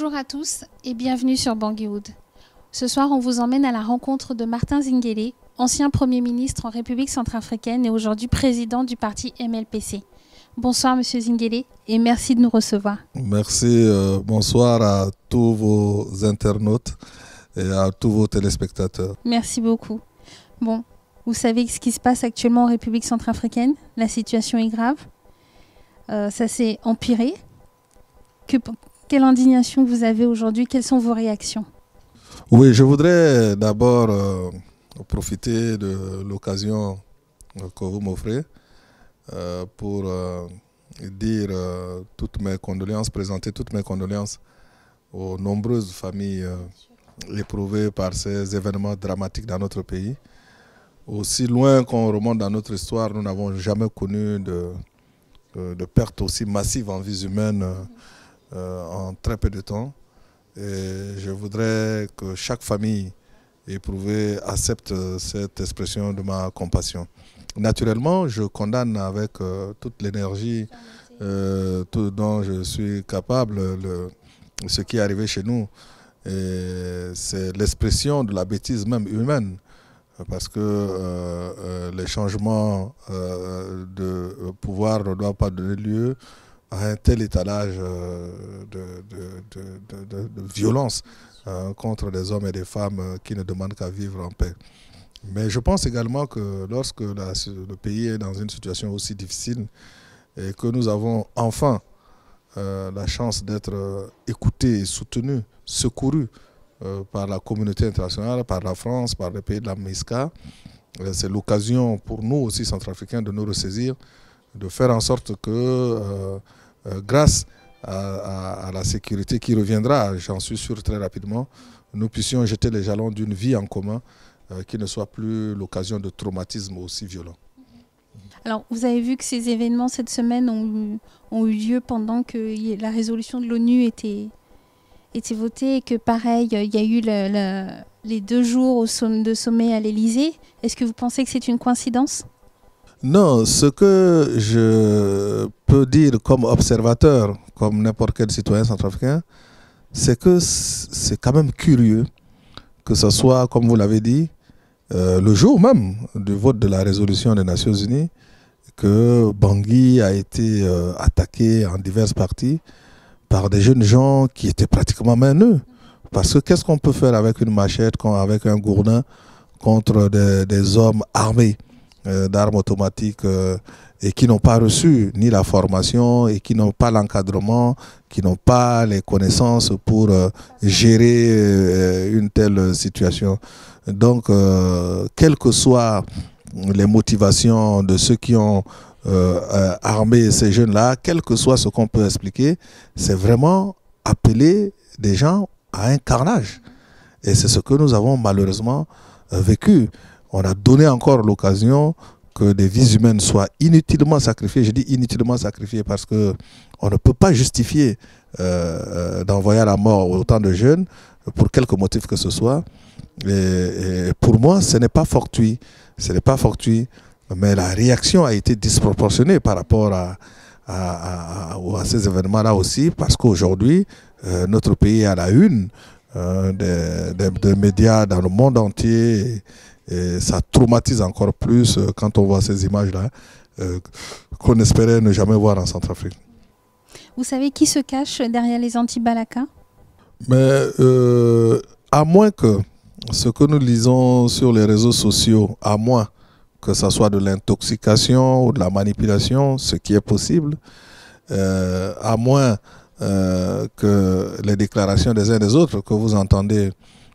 Bonjour à tous et bienvenue sur bangui Ce soir, on vous emmène à la rencontre de Martin Zingele, ancien Premier ministre en République centrafricaine et aujourd'hui président du parti MLPC. Bonsoir Monsieur Zingele et merci de nous recevoir. Merci, euh, bonsoir à tous vos internautes et à tous vos téléspectateurs. Merci beaucoup. Bon, vous savez ce qui se passe actuellement en République centrafricaine La situation est grave. Euh, ça s'est empiré. Que, quelle indignation vous avez aujourd'hui Quelles sont vos réactions Oui, je voudrais euh, d'abord euh, profiter de l'occasion euh, que vous m'offrez pour dire toutes mes condoléances, présenter toutes mes condoléances aux nombreuses familles éprouvées par ces événements dramatiques dans notre pays. Aussi loin qu'on remonte dans notre histoire, nous n'avons jamais connu de, de pertes aussi massive en vies humaines euh, en très peu de temps. Et je voudrais que chaque famille éprouvée accepte cette expression de ma compassion. Naturellement, je condamne avec euh, toute l'énergie euh, dont je suis capable, le, ce qui est arrivé chez nous, c'est l'expression de la bêtise même humaine, parce que les changements de pouvoir ne doivent pas donner lieu à un tel étalage euh, de, violence euh, contre les hommes et les femmes euh, qui ne demandent qu'à vivre en paix. Mais je pense également que lorsque le pays est dans une situation aussi difficile et que nous avons enfin la chance d'être écoutés, soutenus, secourus par la communauté internationale, par la France, par les pays de la MISCA, c'est l'occasion pour nous aussi, centrafricains, de nous ressaisir, de faire en sorte que euh, grâce à, la sécurité qui reviendra, j'en suis sûr très rapidement, nous puissions jeter les jalons d'une vie en commun euh, qui ne soit plus l'occasion de traumatismes aussi violents. Alors, vous avez vu que ces événements cette semaine ont, eu lieu pendant que la résolution de l'ONU était, votée et que, pareil, il y a eu les deux jours au de sommet à l'Elysée. Est-ce que vous pensez que c'est une coïncidence non, ce que je peux dire comme observateur, comme n'importe quel citoyen centrafricain, c'est que c'est quand même curieux que ce soit, comme vous l'avez dit, euh, le jour même du vote de la résolution des Nations Unies, que Bangui a été euh, attaqué en diverses parties par des jeunes gens qui étaient pratiquement main Parce que qu'est-ce qu'on peut faire avec une machette, avec un gourdin contre des hommes armés euh, d'armes automatiques euh, et qui n'ont pas reçu ni la formation et qui n'ont pas l'encadrement, qui n'ont pas les connaissances pour euh, gérer une telle situation. Donc, quelles que soient les motivations de ceux qui ont armé ces jeunes-là, quel que soit ce qu'on peut expliquer, c'est vraiment appeler des gens à un carnage. Et c'est ce que nous avons malheureusement vécu on a donné encore l'occasion que des vies humaines soient inutilement sacrifiées. Je dis inutilement sacrifiées parce que on ne peut pas justifier euh, euh, d'envoyer à la mort autant de jeunes pour quelque motif que ce soit. Et, pour moi, ce n'est pas fortuit. Ce n'est pas fortuit. Mais la réaction a été disproportionnée par rapport à, à, ces événements-là aussi, parce qu'aujourd'hui, euh, notre pays est à la une des, médias dans le monde entier. Et ça traumatise encore plus euh, quand on voit ces images-là euh, qu'on espérait ne jamais voir en Centrafrique. Vous savez qui se cache derrière les anti-Balaka Mais euh, à moins que ce que nous lisons sur les réseaux sociaux, à moins que ce soit de l'intoxication ou de la manipulation, ce qui est possible, à moins que les déclarations des uns des autres que vous entendez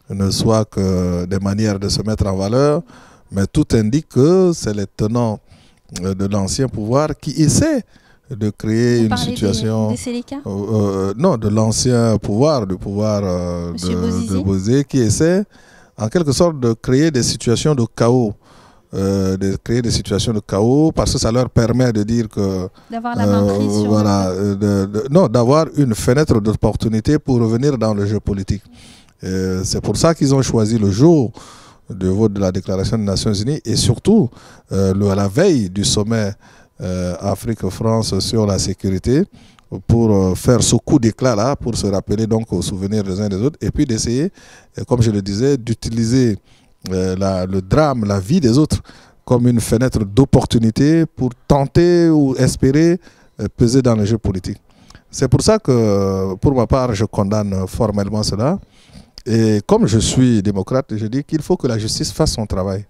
ne soit que des manières de se mettre en valeur, mais tout indique que c'est les tenants euh, de l'ancien pouvoir qui essaient de créer une situation. Des, euh, euh, non, de l'ancien pouvoir, du pouvoir de, qui essaie en quelque sorte de créer des situations de chaos. de créer des situations de chaos parce que ça leur permet de dire que d'avoir la main prise sur voilà, non d'avoir une fenêtre d'opportunité pour revenir dans le jeu politique c'est pour ça qu'ils ont choisi le jour de vote de la Déclaration des Nations Unies et surtout euh, la veille du sommet euh, Afrique-France sur la sécurité pour euh, faire ce coup d'éclat-là, pour se rappeler donc aux souvenirs des uns des autres, et puis d'essayer, comme je le disais, d'utiliser le drame, la vie des autres comme une fenêtre d'opportunité pour tenter ou espérer peser dans le jeu politique. C'est pour ça que, pour ma part, je condamne formellement cela. Et comme je suis démocrate, je dis qu'il faut que la justice fasse son travail.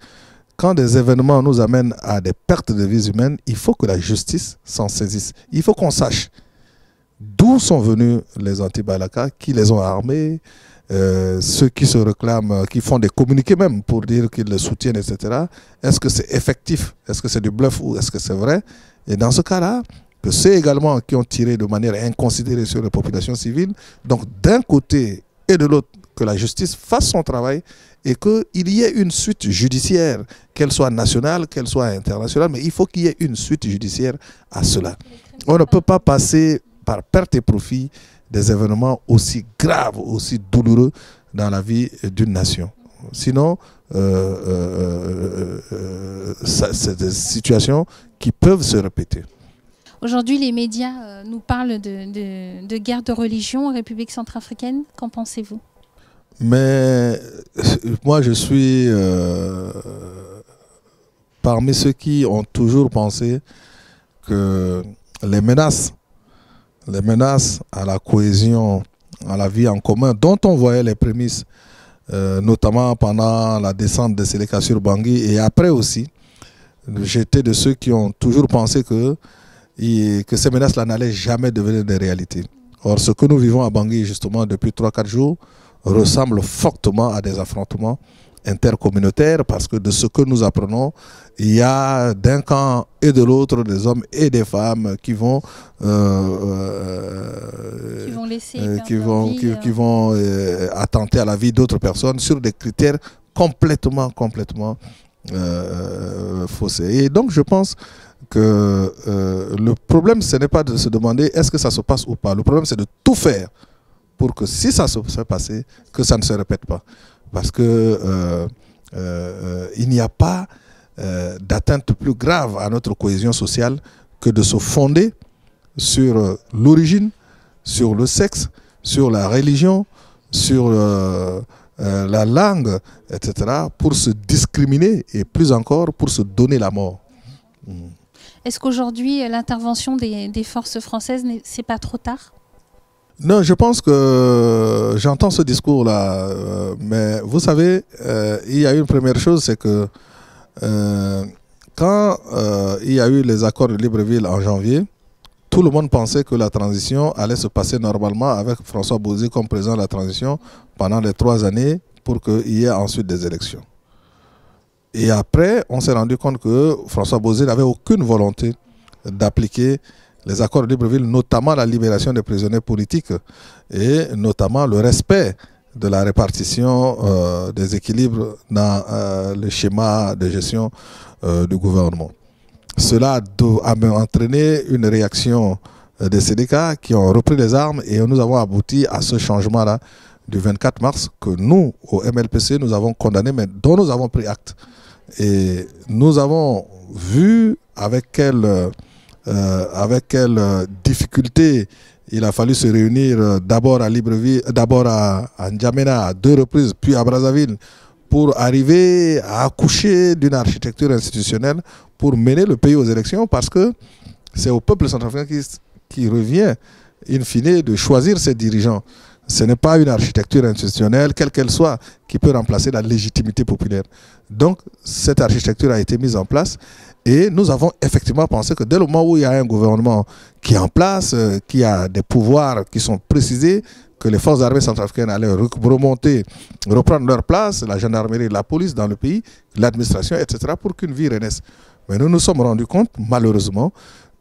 Quand des événements nous amènent à des pertes de vies humaines, il faut que la justice s'en saisisse. Il faut qu'on sache d'où sont venus les anti-Balaka, qui les ont armés, euh, ceux qui se réclament, qui font des communiqués même pour dire qu'ils le soutiennent, etc. Est-ce que c'est effectif Est-ce que c'est du bluff ou est-ce que c'est vrai Et dans ce cas-là, que c'est également qui ont tiré de manière inconsidérée sur les populations civiles. Donc d'un côté et de l'autre, que la justice fasse son travail et qu'il y ait une suite judiciaire, qu'elle soit nationale, qu'elle soit internationale, mais il faut qu'il y ait une suite judiciaire à cela. On ne peut pas passer par perte et profit des événements aussi graves, aussi douloureux dans la vie d'une nation. Sinon, euh, euh, euh c'est des situations qui peuvent se répéter. Aujourd'hui, les médias euh, nous parlent de, de guerre de religion en République centrafricaine. Qu'en pensez-vous mais moi, je suis euh, parmi ceux qui ont toujours pensé que les menaces, les menaces à la cohésion, à la vie en commun, dont on voyait les prémices, euh, notamment pendant la descente de Séléka sur Bangui et après aussi, j'étais de ceux qui ont toujours pensé que, que ces menaces-là n'allaient jamais devenir des réalités. Or, ce que nous vivons à Bangui, justement, depuis 3-4 jours, ressemble fortement à des affrontements intercommunautaires parce que de ce que nous apprenons, il y a d'un camp et de l'autre des hommes et des femmes qui vont euh, euh, qui vont, attenter à la vie d'autres personnes sur des critères complètement complètement euh, faussés. Et donc je pense que le problème ce n'est pas de se demander est-ce que ça se passe ou pas. Le problème c'est de tout faire pour que si ça se passait, que ça ne se répète pas. Parce que euh, euh, il n'y a pas euh, d'atteinte plus grave à notre cohésion sociale que de se fonder sur l'origine, sur le sexe, sur la religion, sur la langue, etc., pour se discriminer et plus encore pour se donner la mort. Est-ce qu'aujourd'hui, l'intervention des, forces françaises, n'est pas trop tard non, je pense que euh, j'entends ce discours-là, euh, mais vous savez, euh, il y a une première chose, c'est que quand il y a eu les accords de Libreville en janvier, tout le monde pensait que la transition allait se passer normalement avec François Bozé comme président de la transition pendant les trois années pour qu'il y ait ensuite des élections. Et après, on s'est rendu compte que François Bozé n'avait aucune volonté d'appliquer les accords de Libreville, notamment la libération des prisonniers politiques et notamment le respect de la répartition euh, des équilibres dans euh, le schéma de gestion euh, du gouvernement. Cela a entraîné une réaction des CDK qui ont repris les armes et nous avons abouti à ce changement-là du 24 mars que nous, au MLPC, nous avons condamné, mais dont nous avons pris acte. Et nous avons vu avec quelle euh, avec quelle euh, difficulté il a fallu se réunir euh, d'abord à Libreville, d'abord à, N'Djamena à deux reprises, puis à Brazzaville, pour arriver à accoucher d'une architecture institutionnelle pour mener le pays aux élections, parce que c'est au peuple centrafricain qui, qui revient, in fine, de choisir ses dirigeants. Ce n'est pas une architecture institutionnelle, quelle qu'elle soit, qui peut remplacer la légitimité populaire. Donc, cette architecture a été mise en place et nous avons effectivement pensé que dès le moment où il y a un gouvernement qui est en place, euh, qui a des pouvoirs qui sont précisés, que les forces armées centrafricaines allaient remonter, reprendre leur place, la gendarmerie, la police dans le pays, l'administration, etc., pour qu'une vie renaisse. Mais nous nous sommes rendus compte, malheureusement,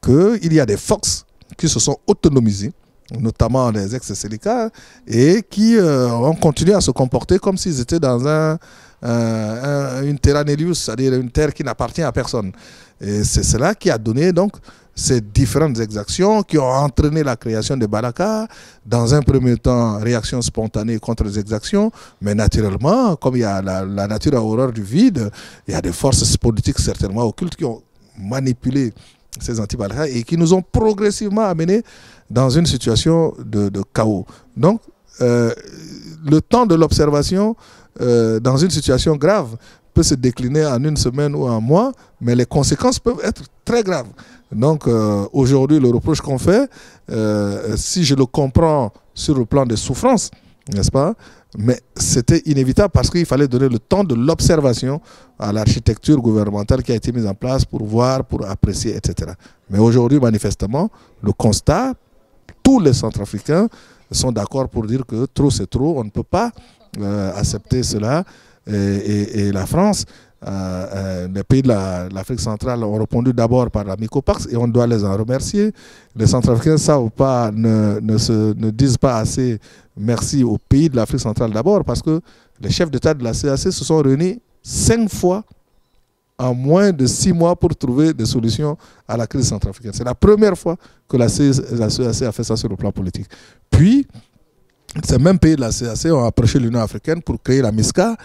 qu'il y a des forces qui se sont autonomisées notamment les ex sélicats et qui euh, ont continué à se comporter comme s'ils étaient dans un, euh, une terra c'est-à-dire une terre qui n'appartient à personne. Et c'est cela qui a donné donc ces différentes exactions qui ont entraîné la création de Baraka, dans un premier temps, réaction spontanée contre les exactions, mais naturellement, comme il y a la, nature à horreur du vide, il y a des forces politiques certainement occultes qui ont manipulé ces anti et qui nous ont progressivement amenés dans une situation de, chaos. Donc, euh, le temps de l'observation euh, dans une situation grave peut se décliner en une semaine ou en un mois, mais les conséquences peuvent être très graves. Donc euh, aujourd'hui, le reproche qu'on fait, si je le comprends sur le plan des souffrances, n'est-ce pas Mais c'était inévitable parce qu'il fallait donner le temps de l'observation à l'architecture gouvernementale qui a été mise en place pour voir, pour apprécier, etc. Mais aujourd'hui, manifestement, le constat tous les Centrafricains sont d'accord pour dire que trop c'est trop, on ne peut pas euh, accepter cela. Et, la France, euh, euh, les pays de l'Afrique centrale ont répondu d'abord par la Micopax et on doit les en remercier. Les Centrafricains savent pas, ne, ne disent pas assez merci aux pays de l'Afrique centrale d'abord parce que les chefs d'État de la CAC se sont réunis cinq fois en moins de six mois pour trouver des solutions à la crise centrafricaine. C'est la première fois que la CAC a fait ça sur le plan politique. Puis, ces mêmes pays de la CAC ont approché l'Union africaine pour créer la MISCA.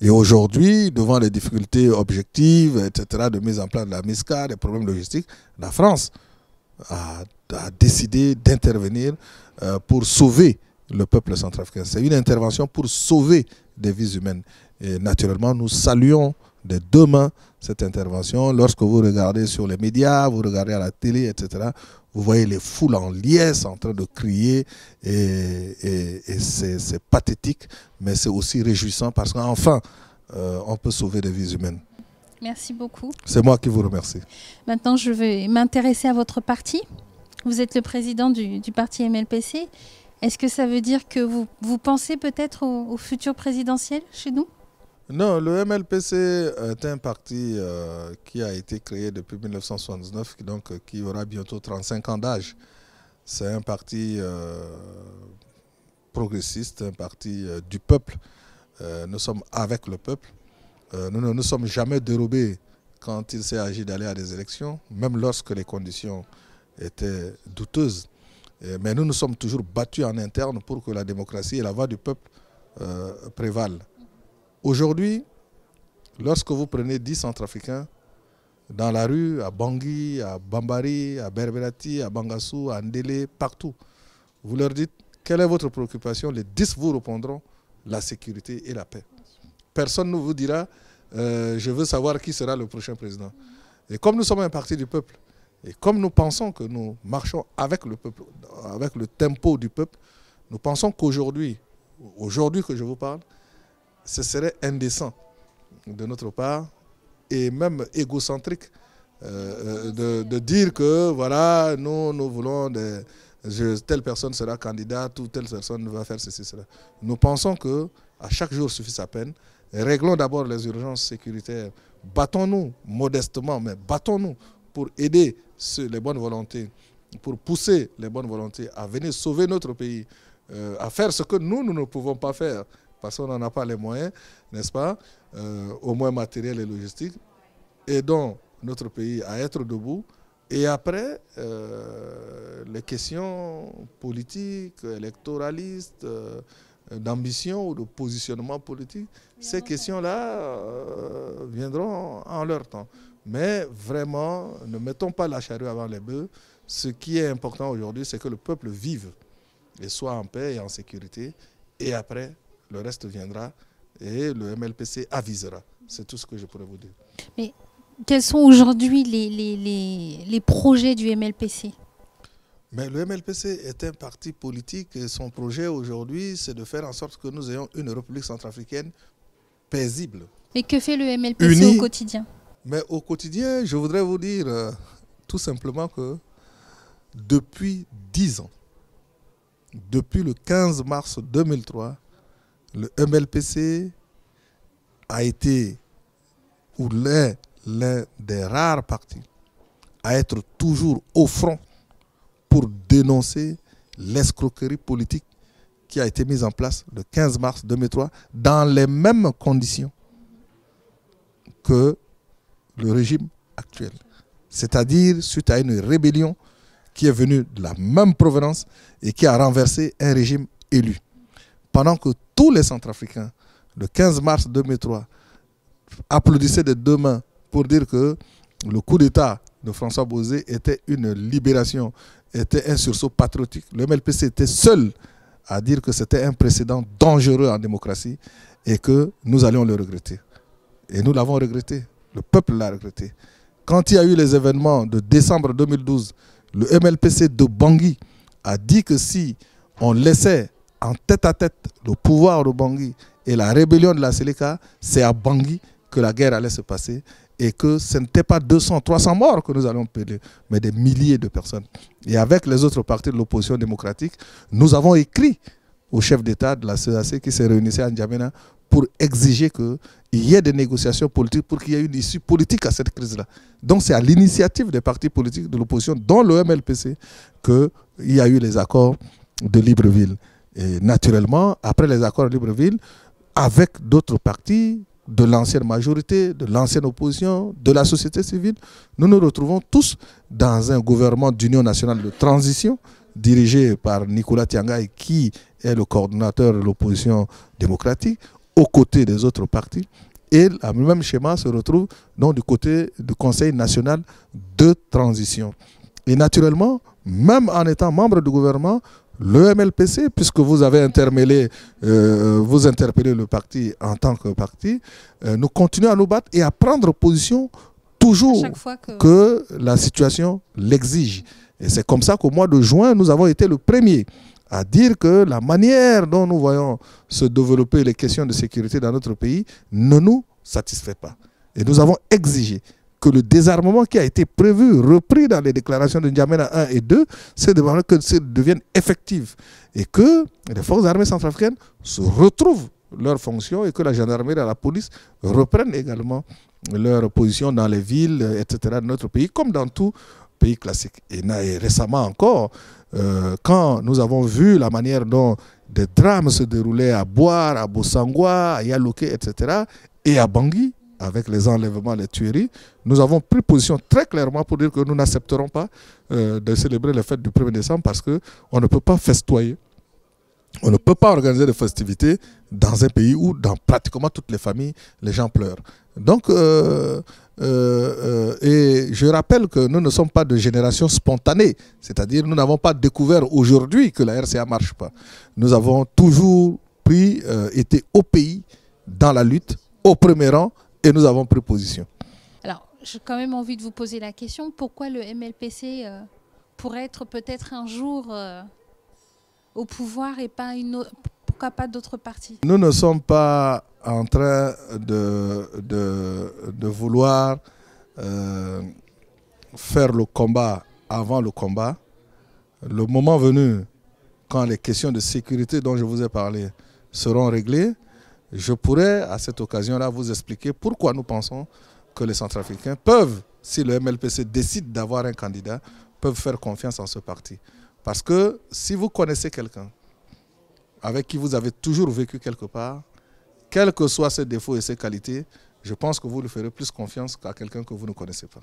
Et aujourd'hui, devant les difficultés objectives, etc., de mise en place de la MISCA, des problèmes logistiques, la France a, décidé d'intervenir euh, pour sauver le peuple centrafricain. C'est une intervention pour sauver des vies humaines. Et naturellement, nous saluons de demain cette intervention. Lorsque vous regardez sur les médias, vous regardez à la télé, etc., vous voyez les foules en liesse en train de crier et, c'est pathétique, mais c'est aussi réjouissant parce qu'enfin, euh, on peut sauver des vies humaines. Merci beaucoup. C'est moi qui vous remercie. Maintenant, je vais m'intéresser à votre parti. Vous êtes le président du, parti MLPC. Est-ce que ça veut dire que vous, vous pensez peut-être au futur présidentiel chez nous non, le MLPC est un parti euh, qui a été créé depuis 1979, donc euh, qui aura bientôt 35 ans d'âge. C'est un parti euh, progressiste, un parti du peuple. nous sommes avec le peuple. nous ne nous sommes jamais dérobés quand il s'est agi d'aller à des élections, même lorsque les conditions étaient douteuses. mais nous nous sommes toujours battus en interne pour que la démocratie et la voix du peuple prévalent. Aujourd'hui, lorsque vous prenez 10 Centrafricains dans la rue, à Bangui, à Bambari, à Berberati, à Bangassou, à Ndélé, partout, vous leur dites quelle est votre préoccupation, les 10 vous répondront la sécurité et la paix. Personne ne vous dira euh, je veux savoir qui sera le prochain président. Et comme nous sommes un parti du peuple, et comme nous pensons que nous marchons avec le peuple, avec le tempo du peuple, nous pensons qu'aujourd'hui, aujourd'hui que je vous parle, ce serait indécent de notre part et même égocentrique euh, euh, de, dire que voilà, nous, nous voulons des, telle personne sera candidate ou telle personne va faire ceci, cela. Nous pensons que à chaque jour suffit sa peine. Réglons d'abord les urgences sécuritaires. Battons-nous modestement, mais battons-nous pour aider les bonnes volontés, pour pousser les bonnes volontés à venir sauver notre pays, euh, à faire ce que nous, nous ne pouvons pas faire parce qu'on n'en a pas les moyens, n'est-ce pas, euh, au moins matériel et logistique, aidons notre pays à être debout. Et après, euh, les questions politiques, électoralistes, euh, d'ambition ou de positionnement politique, ces questions-là viendront en leur temps. Mais vraiment, ne mettons pas la charrue avant les bœufs. Ce qui est important aujourd'hui, c'est que le peuple vive et soit en paix et en sécurité. Et après, le reste viendra et le MLPC avisera. C'est tout ce que je pourrais vous dire. Mais quels sont aujourd'hui les, les, les, projets du MLPC mais le MLPC est un parti politique et son projet aujourd'hui, c'est de faire en sorte que nous ayons une République centrafricaine paisible. Mais que fait le MLPC au quotidien Mais au quotidien, je voudrais vous dire euh, tout simplement que depuis 10 ans, depuis le 15 mars 2003, le MLPC a été, ou l'un, l'un des rares partis à être toujours au front pour dénoncer l'escroquerie politique qui a été mise en place le 15 mars 2003 dans les mêmes conditions que le régime actuel. C'est-à-dire suite à une rébellion qui est venue de la même provenance et qui a renversé un régime élu pendant que tous les Centrafricains, le 15 mars 2003, applaudissaient de deux mains pour dire que le coup d'État de François Bozé était une libération, était un sursaut patriotique. Le MLPC était seul à dire que c'était un précédent dangereux en démocratie et que nous allions le regretter. Et nous l'avons regretté. Le peuple l'a regretté. Quand il y a eu les événements de décembre 2012, le MLPC de Bangui a dit que si on laissait en tête à tête le pouvoir de Bangui et la rébellion de la Seleka, c'est à Bangui que la guerre allait se passer et que ce n'était pas 200, 300 morts que nous allions payer, mais des milliers de personnes. Et avec les autres partis de l'opposition démocratique, nous avons écrit au chef d'État de la CAC qui s'est réunissait à N'Djamena pour exiger qu'il y ait des négociations politiques, pour qu'il y ait une issue politique à cette crise-là. Donc c'est à l'initiative des partis politiques de l'opposition, dont le MLPC, qu'il y a eu les accords de Libreville. Et naturellement, après les accords de Libreville, avec d'autres partis de l'ancienne majorité, de l'ancienne opposition, de la société civile, nous nous retrouvons tous dans un gouvernement d'union nationale de transition dirigé par Nicolas Tiangaï, qui est le coordinateur de l'opposition démocratique, aux côtés des autres partis. Et le même schéma se retrouve du côté du Conseil national de transition. Et naturellement, même en étant membre du gouvernement, le MLPC, puisque vous avez interpellé euh, vous interpellez le parti en tant que parti, euh, nous continuons à nous battre et à prendre position toujours que... la situation l'exige. Et c'est comme ça qu'au mois de juin, nous avons été le premier à dire que la manière dont nous voyons se développer les questions de sécurité dans notre pays ne nous satisfait pas. Et nous avons exigé que le désarmement qui a été prévu, repris dans les déclarations de N'Djamena 1 et 2, c'est de que ça devienne effectif et que les forces armées centrafricaines se retrouvent leurs fonctions et que la gendarmerie et la police reprennent également leur position dans les villes, etc., de notre pays, comme dans tout pays classique. Et, récemment encore, euh, quand nous avons vu la manière dont des drames se déroulaient à Boire, à Bossangwa, à Yalouké, etc., et à Bangui, avec les enlèvements, les tueries, nous avons pris position très clairement pour dire que nous n'accepterons pas euh, de célébrer les fêtes du 1er décembre parce qu'on ne peut pas festoyer. On ne peut pas organiser des festivités dans un pays où, dans pratiquement toutes les familles, les gens pleurent. Donc, euh, euh, et je rappelle que nous ne sommes pas de génération spontanée, c'est-à-dire nous n'avons pas découvert aujourd'hui que la RCA ne marche pas. Nous avons toujours pris, été au pays, dans la lutte, au premier rang, et nous avons pris position. Alors, j'ai quand même envie de vous poser la question, pourquoi le MLPC euh, pourrait être peut-être un jour euh, au pouvoir et pas une autre, pourquoi pas d'autres partis Nous ne sommes pas en train de, de, vouloir euh, faire le combat avant le combat. Le moment venu, quand les questions de sécurité dont je vous ai parlé seront réglées, je pourrais à cette occasion-là vous expliquer pourquoi nous pensons que les Centrafricains peuvent, si le MLPC décide d'avoir un candidat, peuvent faire confiance en ce parti. Parce que si vous connaissez quelqu'un avec qui vous avez toujours vécu quelque part, quels que soient ses défauts et ses qualités, je pense que vous lui ferez plus confiance qu'à quelqu'un que vous ne connaissez pas.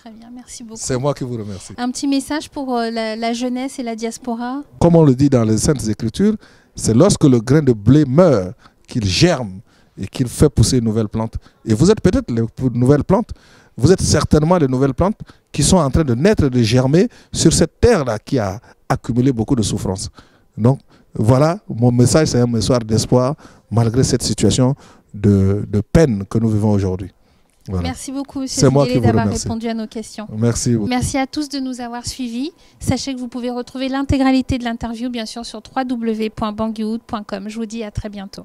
Très bien, merci beaucoup. C'est moi qui vous remercie. Un petit message pour euh, la, la, jeunesse et la diaspora Comme on le dit dans les Saintes Écritures, c'est lorsque le grain de blé meurt qu'il germe et qu'il fait pousser une nouvelle plante. Et vous êtes peut-être les nouvelles plantes, vous êtes certainement les nouvelles plantes qui sont en train de naître, de germer sur cette terre-là qui a accumulé beaucoup de souffrances. Donc voilà, mon message, c'est un message d'espoir malgré cette situation de, peine que nous vivons aujourd'hui. Merci beaucoup, Monsieur d'avoir répondu à nos questions. Merci. Merci à tous de nous avoir suivis. Sachez que vous pouvez retrouver l'intégralité de l'interview, bien sûr, sur www.bangyoud.com. Je vous dis à très bientôt.